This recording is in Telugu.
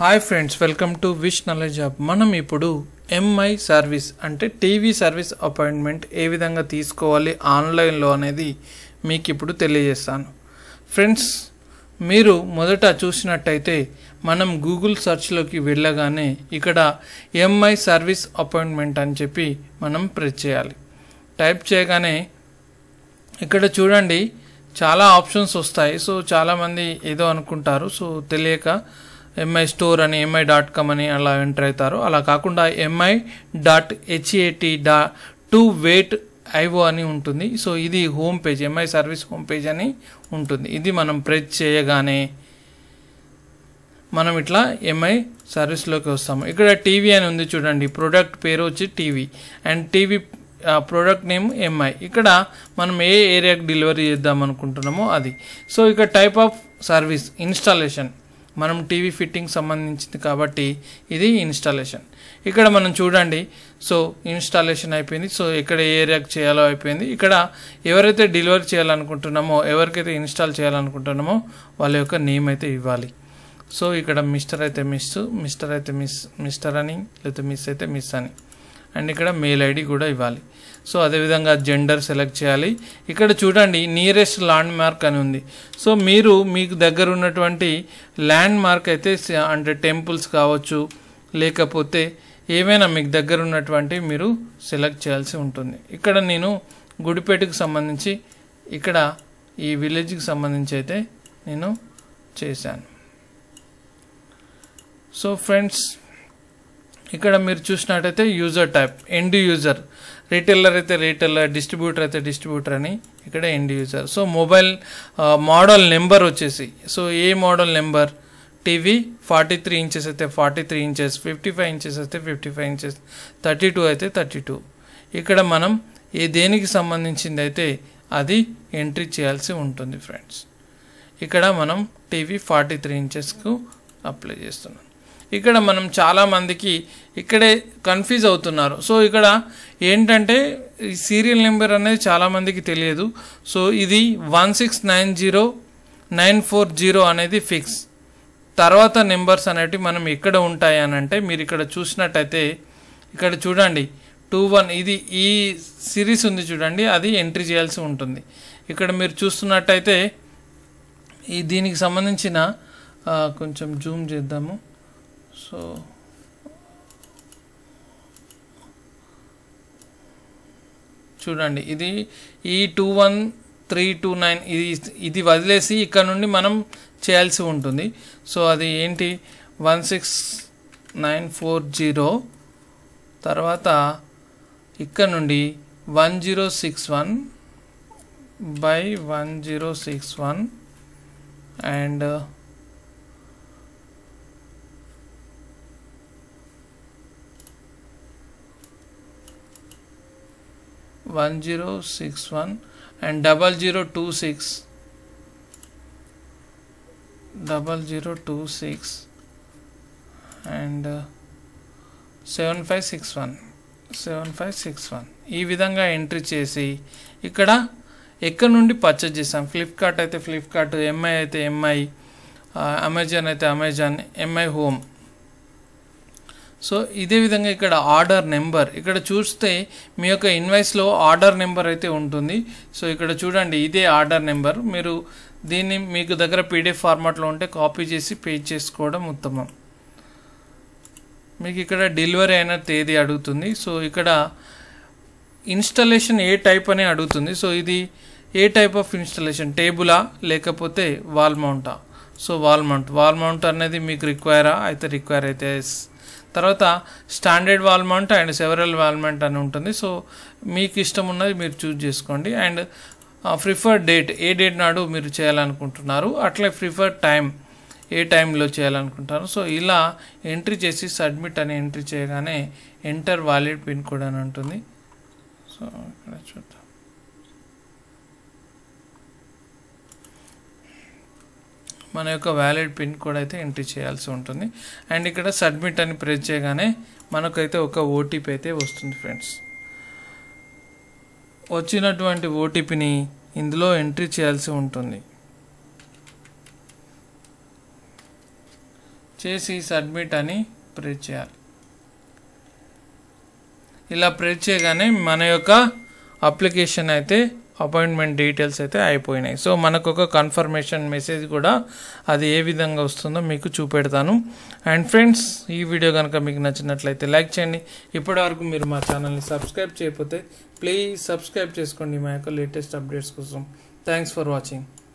hi friends welcome to wish knowledge app మనం ఇప్పుడు ఎంఐ సర్వీస్ అంటే టీవీ సర్వీస్ అపాయింట్మెంట్ ఏ విధంగా తీసుకోవాలి ఆన్లైన్లో అనేది మీకు ఇప్పుడు తెలియజేస్తాను ఫ్రెండ్స్ మీరు మొదట చూసినట్టయితే మనం గూగుల్ సర్చ్లోకి వెళ్ళగానే ఇక్కడ ఎంఐ సర్వీస్ అపాయింట్మెంట్ అని చెప్పి మనం ప్రెస్ చేయాలి టైప్ చేయగానే ఇక్కడ చూడండి చాలా ఆప్షన్స్ వస్తాయి సో చాలామంది ఏదో అనుకుంటారు సో తెలియక ఎంఐ స్టోర్ అని ఎంఐ డాట్ కామ్ అని అలా ఎంటర్ అవుతారు అలా కాకుండా ఎంఐ డాట్ హెచ్ఏటి డా టూ వెయిట్ ఐఓ అని ఉంటుంది సో ఇది home page MI service home page అని ఉంటుంది ఇది మనం ప్రెస్ చేయగానే మనం ఇట్లా ఎంఐ సర్వీస్లోకి వస్తాము ఇక్కడ టీవీ అని ఉంది చూడండి ప్రోడక్ట్ పేరు వచ్చి TV and TV product name MI ఇక్కడ మనం ఏ ఏరియాకి డెలివరీ చేద్దాం అనుకుంటున్నామో అది సో ఇక టైప్ ఆఫ్ సర్వీస్ ఇన్స్టాలేషన్ మనం టీవీ ఫిట్టింగ్ సంబంధించింది కాబట్టి ఇది ఇన్స్టాలేషన్ ఇక్కడ మనం చూడండి సో ఇన్స్టాలేషన్ అయిపోయింది సో ఎక్కడ ఏరియాకి చేయాలో అయిపోయింది ఇక్కడ ఎవరైతే డెలివరీ చేయాలనుకుంటున్నామో ఎవరికైతే ఇన్స్టాల్ చేయాలనుకుంటున్నామో వాళ్ళ యొక్క నేమ్ అయితే ఇవ్వాలి సో ఇక్కడ మిస్టర్ అయితే మిస్ మిస్టర్ అయితే మిస్ మిస్టర్ అని లేకపోతే మిస్ అయితే మిస్ అని అండ్ ఇక్కడ మెయిల్ ఐడి కూడా ఇవ్వాలి సో అదేవిధంగా జెండర్ సెలెక్ట్ చేయాలి ఇక్కడ చూడండి నియరెస్ట్ ల్యాండ్ మార్క్ అని ఉంది సో మీరు మీకు దగ్గర ఉన్నటువంటి ల్యాండ్ మార్క్ అయితే అంటే టెంపుల్స్ కావచ్చు లేకపోతే ఏమైనా మీకు దగ్గర ఉన్నటువంటి మీరు సెలెక్ట్ చేయాల్సి ఉంటుంది ఇక్కడ నేను గుడిపేటకు సంబంధించి ఇక్కడ ఈ విలేజ్కి సంబంధించి అయితే నేను చేశాను సో ఫ్రెండ్స్ ఇక్కడ మీరు చూసినట్టయితే user type end user retailer అయితే రీటైలర్ డిస్ట్రిబ్యూటర్ అయితే డిస్ట్రిబ్యూటర్ అని ఇక్కడ end user so mobile model number వచ్చేసి సో ఏ model number TV forty three inches అయితే forty three inches fifty five inches అయితే fifty five inches thirty two అయితే థర్టీ టూ ఇక్కడ మనం ఏ దేనికి సంబంధించింది అయితే అది ఎంట్రీ చేయాల్సి ఉంటుంది ఫ్రెండ్స్ ఇక్కడ మనం టీవీ ఫార్టీ త్రీ ఇంచెస్కు అప్లై చేస్తున్నాం ఇక్కడ మనం చాలామందికి ఇక్కడే కన్ఫ్యూజ్ అవుతున్నారు సో ఇక్కడ ఏంటంటే ఈ సీరియల్ నెంబర్ అనేది చాలామందికి తెలియదు సో ఇది one six nine zero nine four zero అనేది ఫిక్స్ తర్వాత నెంబర్స్ అనేవి మనం ఎక్కడ ఉంటాయి అని అంటే మీరు ఇక్కడ చూసినట్టయితే ఇక్కడ చూడండి టూ వన్ ఇది ఈ సిరీస్ ఉంది చూడండి అది ఎంట్రీ చేయాల్సి ఉంటుంది ఇక్కడ మీరు చూస్తున్నట్టయితే ఈ దీనికి సంబంధించిన కొంచెం జూమ్ చేద్దాము సో చూడండి ఇది ఈ two one three two nine ఇది ఇది వదిలేసి ఇక్కడ నుండి మనం చేయాల్సి ఉంటుంది సో అది ఏంటి one six nine four zero తర్వాత ఇక్కడ నుండి one zero six one by one zero six one and one zero six one and double zero two six double zero two six and seven five six one seven five six one ఈ విధంగా ఎంట్రీ చేసి ఇక్కడ ఎక్కడి నుండి పర్చేజ్ చేసాం ఫ్లిప్కార్ట్ అయితే ఫ్లిప్కార్ట్ ఎంఐ అయితే ఎంఐ అమెజాన్ uh, అయితే అమెజాన్ ఎంఐ హోమ్ సో ఇదే విధంగా ఇక్కడ ఆర్డర్ నెంబర్ ఇక్కడ చూస్తే మీ యొక్క ఇన్వాయిస్లో ఆర్డర్ నెంబర్ అయితే ఉంటుంది సో ఇక్కడ చూడండి ఇదే ఆర్డర్ నెంబర్ మీరు దీన్ని మీకు దగ్గర పీడిఎఫ్ ఫార్మాట్లో ఉంటే కాపీ చేసి పే చేసుకోవడం ఉత్తమం మీకు ఇక్కడ డెలివరీ అయిన తేదీ అడుగుతుంది సో ఇక్కడ ఇన్స్టలేషన్ ఏ టైప్ అని అడుగుతుంది సో ఇది ఏ టైప్ ఆఫ్ ఇన్స్టలేషన్ టేబులా లేకపోతే వాల్ మౌంటా so wall mount wall mount అనేది మీకు రిక్వైరా అయితే రిక్వైర్ అయితే తర్వాత standard wall mount and several wall mount అని ఉంటుంది సో మీకు ఇష్టం ఉన్నది మీరు చూజ్ చేసుకోండి అండ్ ప్రిఫర్డ్ డేట్ ఏ డేట్ నాడు మీరు చేయాలనుకుంటున్నారు అట్లే ప్రిఫర్డ్ టైం ఏ టైంలో చేయాలనుకుంటున్నారు సో ఇలా ఎంట్రీ చేసి సబ్మిట్ అని ఎంట్రీ చేయగానే ఎంటర్ వాలిడ్ పిన్ కోడ్ అని ఉంటుంది సో ఇక్కడ చూద్దాం మన యొక్క వ్యాలిడ్ పిన్ కోడ్ అయితే ఎంట్రీ చేయాల్సి ఉంటుంది అండ్ ఇక్కడ సబ్మిట్ అని ప్రెస్ చేయగానే మనకైతే ఒక ఓటీపీ అయితే వస్తుంది ఫ్రెండ్స్ వచ్చినటువంటి ఓటీపీని ఇందులో ఎంట్రీ చేయాల్సి ఉంటుంది చేసి సబ్మిట్ అని ప్రెస్ చేయాలి ఇలా ప్రెస్ చేయగానే మన యొక్క అప్లికేషన్ అయితే అపాయింట్మెంట్ డీటెయిల్స్ అయితే అయిపోయినాయి సో మనకు ఒక కన్ఫర్మేషన్ మెసేజ్ కూడా అది ఏ విధంగా వస్తుందో మీకు చూపెడతాను అండ్ ఫ్రెండ్స్ ఈ వీడియో కనుక మీకు నచ్చినట్లయితే లైక్ చేయండి ఇప్పటివరకు మీరు మా ఛానల్ని సబ్స్క్రైబ్ చేయకపోతే ప్లీజ్ సబ్స్క్రైబ్ చేసుకోండి మా యొక్క లేటెస్ట్ అప్డేట్స్ కోసం థ్యాంక్స్ ఫర్ వాచింగ్